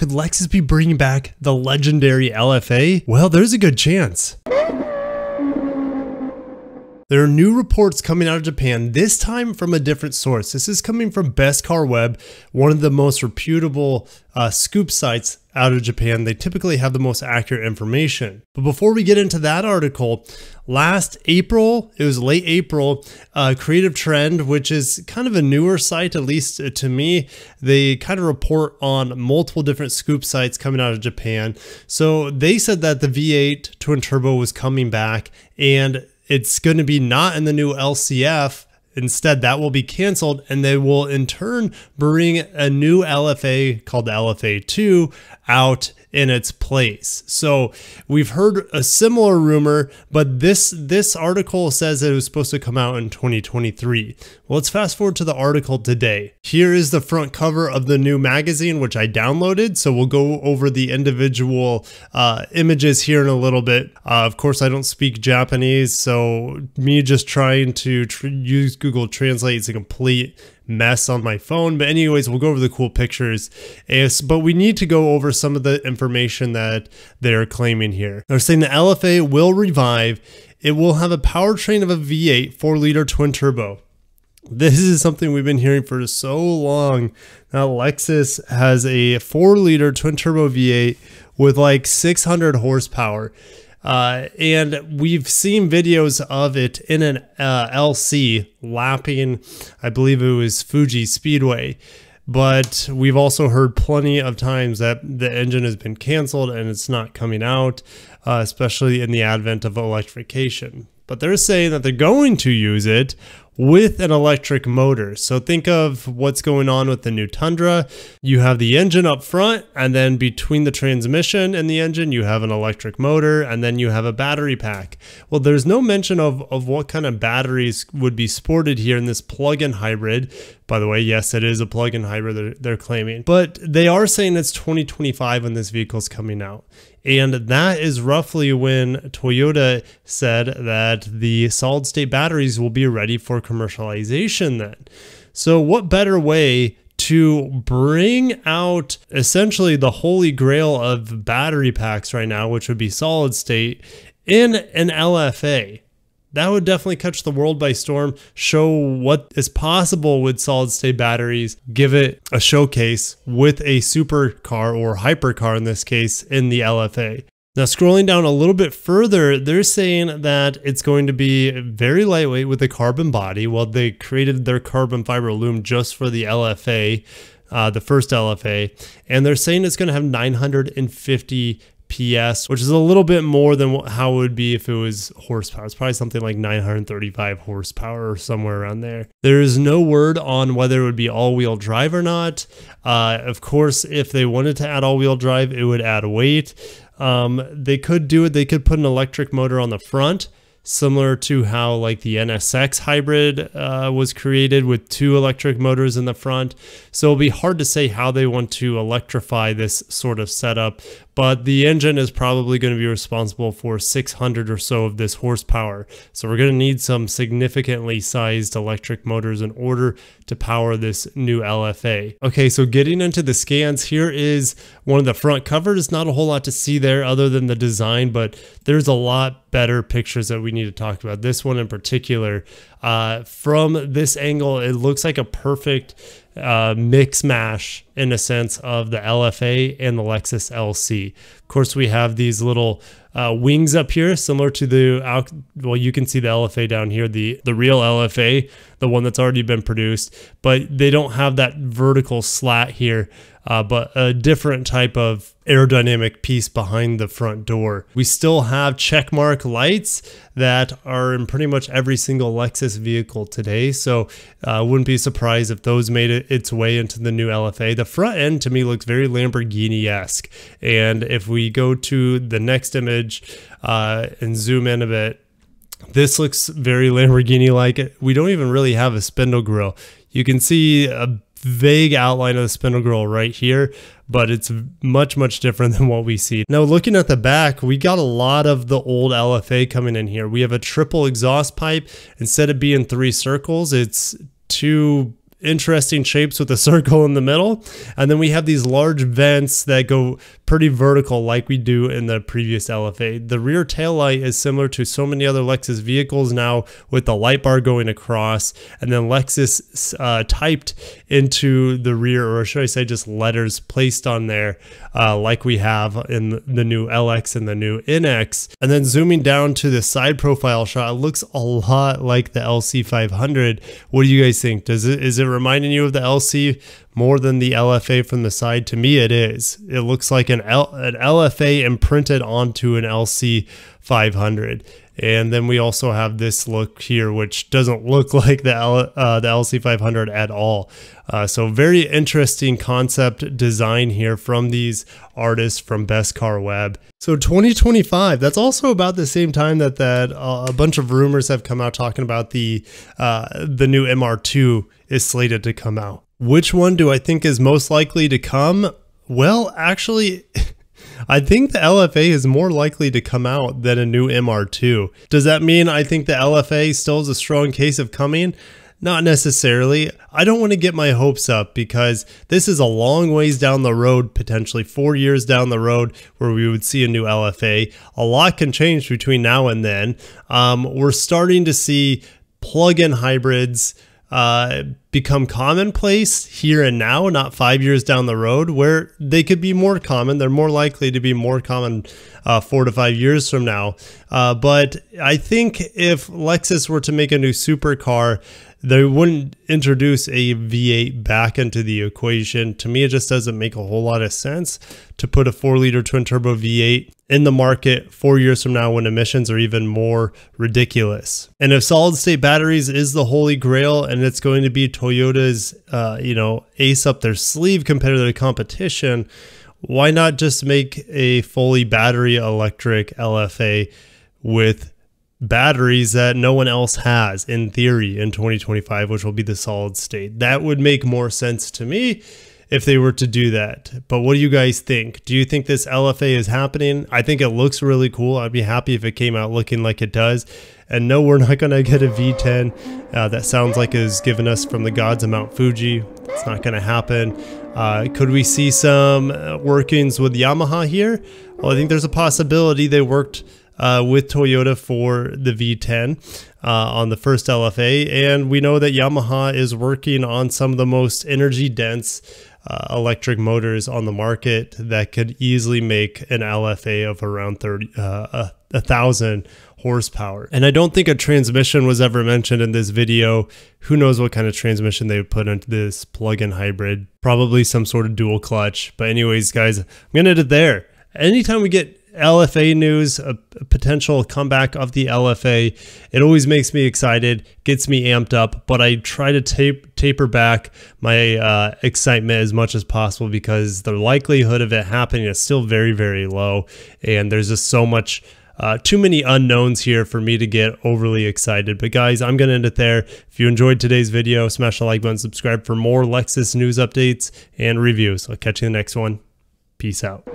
Could Lexus be bringing back the legendary LFA? Well, there's a good chance. There are new reports coming out of Japan, this time from a different source. This is coming from Best Car Web, one of the most reputable uh, scoop sites out of Japan. They typically have the most accurate information. But before we get into that article, last April, it was late April, uh, Creative Trend, which is kind of a newer site, at least to me, they kind of report on multiple different scoop sites coming out of Japan. So they said that the V8 twin turbo was coming back and it's going to be not in the new LCF. Instead, that will be canceled, and they will in turn bring a new LFA called LFA2 out in its place. So we've heard a similar rumor, but this this article says it was supposed to come out in 2023. Well, let's fast forward to the article today. Here is the front cover of the new magazine, which I downloaded. So we'll go over the individual uh, images here in a little bit. Uh, of course, I don't speak Japanese, so me just trying to tr use Google Translate is a complete mess on my phone. But anyways, we'll go over the cool pictures. But we need to go over some of the information that they're claiming here. They're saying the LFA will revive. It will have a powertrain of a V8 4 liter twin turbo. This is something we've been hearing for so long. Now Lexus has a 4 liter twin turbo V8 with like 600 horsepower. Uh, and we've seen videos of it in an uh, LC lapping, I believe it was Fuji Speedway. But we've also heard plenty of times that the engine has been canceled and it's not coming out, uh, especially in the advent of electrification. But they're saying that they're going to use it with an electric motor. So think of what's going on with the new Tundra. You have the engine up front, and then between the transmission and the engine, you have an electric motor, and then you have a battery pack. Well, there's no mention of, of what kind of batteries would be sported here in this plug-in hybrid. By the way, yes, it is a plug-in hybrid they're, they're claiming, but they are saying it's 2025 when this vehicle's coming out. And that is roughly when Toyota said that the solid state batteries will be ready for commercialization then. So, what better way to bring out essentially the holy grail of battery packs right now, which would be solid state, in an LFA? That would definitely catch the world by storm, show what is possible with solid state batteries, give it a showcase with a supercar or hypercar in this case in the LFA. Now scrolling down a little bit further, they're saying that it's going to be very lightweight with a carbon body. Well, they created their carbon fiber loom just for the LFA, uh, the first LFA, and they're saying it's going to have 950 PS, which is a little bit more than how it would be if it was horsepower. It's probably something like 935 horsepower or somewhere around there. There is no word on whether it would be all wheel drive or not. Uh, of course, if they wanted to add all wheel drive, it would add weight. Um, they could do it. They could put an electric motor on the front similar to how like the NSX hybrid uh, was created with two electric motors in the front. So it'll be hard to say how they want to electrify this sort of setup, but the engine is probably going to be responsible for 600 or so of this horsepower. So we're going to need some significantly sized electric motors in order to power this new LFA. Okay, so getting into the scans, here is one of the front covers. Not a whole lot to see there other than the design, but there's a lot better pictures that we we need to talk about. This one in particular, uh, from this angle, it looks like a perfect uh, mix mash in a sense of the LFA and the Lexus LC. Of course, we have these little uh, wings up here, similar to the, well, you can see the LFA down here, the, the real LFA, the one that's already been produced, but they don't have that vertical slat here, uh, but a different type of aerodynamic piece behind the front door. We still have checkmark lights that are in pretty much every single Lexus vehicle today, so I uh, wouldn't be surprised if those made it, its way into the new LFA. The front end to me looks very Lamborghini-esque, and if we go to the next image, image uh, and zoom in a bit, this looks very Lamborghini like. We don't even really have a spindle grill. You can see a vague outline of the spindle grill right here, but it's much, much different than what we see. Now looking at the back, we got a lot of the old LFA coming in here. We have a triple exhaust pipe. Instead of being three circles, it's two interesting shapes with a circle in the middle. And then we have these large vents that go pretty vertical like we do in the previous LFA. The rear tail light is similar to so many other Lexus vehicles now with the light bar going across and then Lexus uh, typed into the rear, or should I say just letters placed on there uh, like we have in the new LX and the new NX. And then zooming down to the side profile shot, it looks a lot like the LC500. What do you guys think? Does it, is it reminding you of the LC more than the LFA from the side? To me, it is. It looks like an, L, an LFA imprinted onto an LC 500. And then we also have this look here, which doesn't look like the, L, uh, the LC500 at all. Uh, so very interesting concept design here from these artists from Best Car Web. So 2025, that's also about the same time that that uh, a bunch of rumors have come out talking about the uh, the new MR2 is slated to come out. Which one do I think is most likely to come? Well, actually, I think the LFA is more likely to come out than a new MR2. Does that mean I think the LFA still has a strong case of coming? Not necessarily. I don't want to get my hopes up because this is a long ways down the road, potentially four years down the road, where we would see a new LFA. A lot can change between now and then. Um, we're starting to see plug in hybrids uh, become commonplace here and now, not five years down the road, where they could be more common. They're more likely to be more common uh, four to five years from now. Uh, but I think if Lexus were to make a new supercar, they wouldn't introduce a V8 back into the equation. To me, it just doesn't make a whole lot of sense to put a four liter twin turbo V8 in the market four years from now when emissions are even more ridiculous. And if solid state batteries is the holy grail and it's going to be Toyota's, uh, you know, ace up their sleeve compared to the competition, why not just make a fully battery electric LFA with batteries that no one else has in theory in 2025, which will be the solid state. That would make more sense to me if they were to do that. But what do you guys think? Do you think this LFA is happening? I think it looks really cool. I'd be happy if it came out looking like it does. And no, we're not going to get a V10 uh, that sounds like is given us from the gods of Mount Fuji. It's not going to happen. Uh, could we see some uh, workings with Yamaha here? Well, I think there's a possibility they worked uh, with Toyota for the V10 uh, on the first LFA. And we know that Yamaha is working on some of the most energy dense uh, electric motors on the market that could easily make an LFA of around 30, uh, a, a thousand horsepower. And I don't think a transmission was ever mentioned in this video. Who knows what kind of transmission they would put into this plug-in hybrid. Probably some sort of dual clutch. But anyways, guys, I'm going to edit it there. Anytime we get LFA news, a, a potential comeback of the LFA. It always makes me excited, gets me amped up, but I try to tape, taper back my uh, excitement as much as possible because the likelihood of it happening is still very, very low. And there's just so much uh, too many unknowns here for me to get overly excited. But guys, I'm going to end it there. If you enjoyed today's video, smash the like button, subscribe for more Lexus news updates and reviews. I'll catch you in the next one. Peace out.